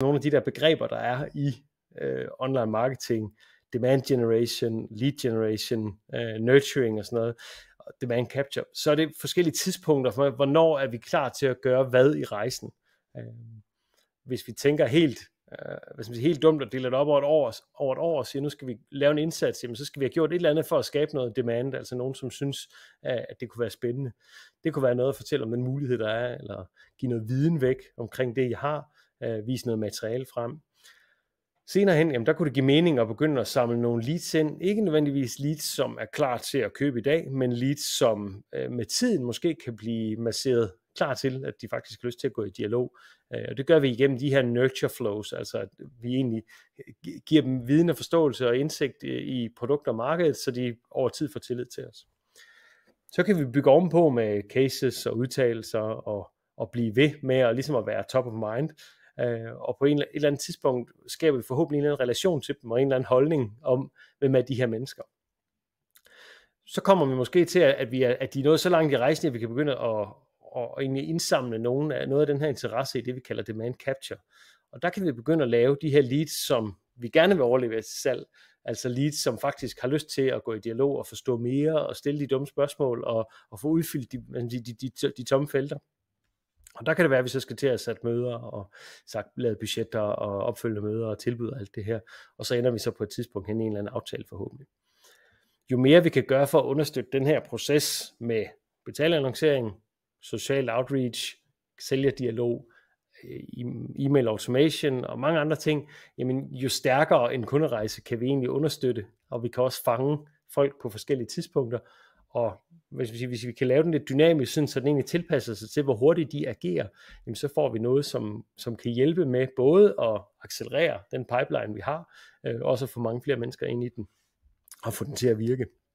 nogle af de der begreber, der er i øh, online marketing, demand generation, lead generation, øh, nurturing og sådan noget, og demand capture, så er det forskellige tidspunkter for, hvornår er vi klar til at gøre hvad i rejsen. Øh, hvis vi tænker helt øh, hvis vi er helt dumt at dele det op over et år, over et år og siger, nu skal vi lave en indsats, jamen, så skal vi have gjort et eller andet for at skabe noget demand, altså nogen, som synes, øh, at det kunne være spændende. Det kunne være noget at fortælle om den mulighed, der er, eller give noget viden væk omkring det, I har øh, vise noget materiale frem. Senere hen, jamen, der kunne det give mening at begynde at samle nogle leads ind. Ikke nødvendigvis leads, som er klar til at købe i dag, men leads, som øh, med tiden måske kan blive masseret klar til, at de faktisk har lyst til at gå i dialog. Øh, og det gør vi igennem de her nurture flows, altså at vi egentlig giver dem viden og forståelse og indsigt i produkt og markedet, så de over tid får tillid til os. Så kan vi bygge ovenpå med cases og udtalelser og, og blive ved med at, ligesom at være top of mind, Øh, og på en, et eller andet tidspunkt skaber vi forhåbentlig en eller anden relation til dem, og en eller anden holdning om, hvem er de her mennesker. Så kommer vi måske til, at, vi er, at de er nået så langt i rejsen, at vi kan begynde at, at, egentlig indsamle nogen af, noget af den her interesse i det, vi kalder demand capture. Og der kan vi begynde at lave de her leads, som vi gerne vil overlevere til salg, altså leads, som faktisk har lyst til at gå i dialog og forstå mere og stille de dumme spørgsmål og, og få udfyldt de, de, de, de, de tomme felter. Og der kan det være, at vi så skal til at sætte møder og sagt, lave budgetter og opfølgende møder og tilbyde alt det her. Og så ender vi så på et tidspunkt hen i en eller anden aftale forhåbentlig. Jo mere vi kan gøre for at understøtte den her proces med betalannoncering, social outreach, sælgerdialog, øh, e-mail automation og mange andre ting, jamen jo stærkere en kunderejse kan vi egentlig understøtte, og vi kan også fange folk på forskellige tidspunkter, og hvis vi, hvis vi kan lave den lidt dynamisk, sådan, så den egentlig tilpasser sig til, hvor hurtigt de agerer, jamen, så får vi noget, som, som kan hjælpe med både at accelerere den pipeline, vi har, øh, og så få mange flere mennesker ind i den, og få den til at virke.